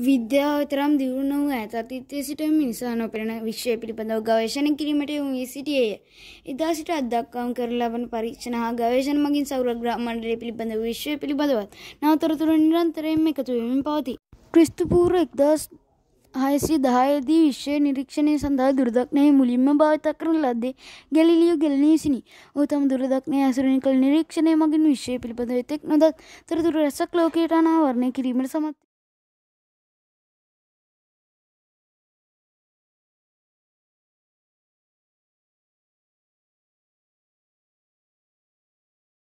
විද්‍යාවතරම් දියුණු වූ ඇත අතීතයේ සිට මිනිසා නොපෙනෙන විශ්වය පිළිබඳව ගවේෂණය කිරීමට යොමු වී සිටියේය. එදා සිට අද දක්වාම කරන ලබන පරීක්ෂණ හා ගවේෂණ මගින් සෞර ග්‍රහ මණ්ඩලය පිළිබඳව විශ්වය පිළිබඳවත් නවතරතුරු නිරන්තරයෙන් එකතු වෙමින් පවතී. ක්‍රිස්තු පූර්ව 1610 දී විශ්වය නිරීක්ෂණය සඳහා දුරදක්නය මුලින්ම භාවිත කරන ලද්දේ ගැලිලියෝ ගැලනීසිනි. ඔහු තම දුරදක්නය ඇසුරින් කළ නිරීක්ෂණය මගින් විශ්වය පිළිබඳව තෙක් නොදත් තොරතුරු රැසක් ලෝකයට අනාවරණය කිරීමට සමත්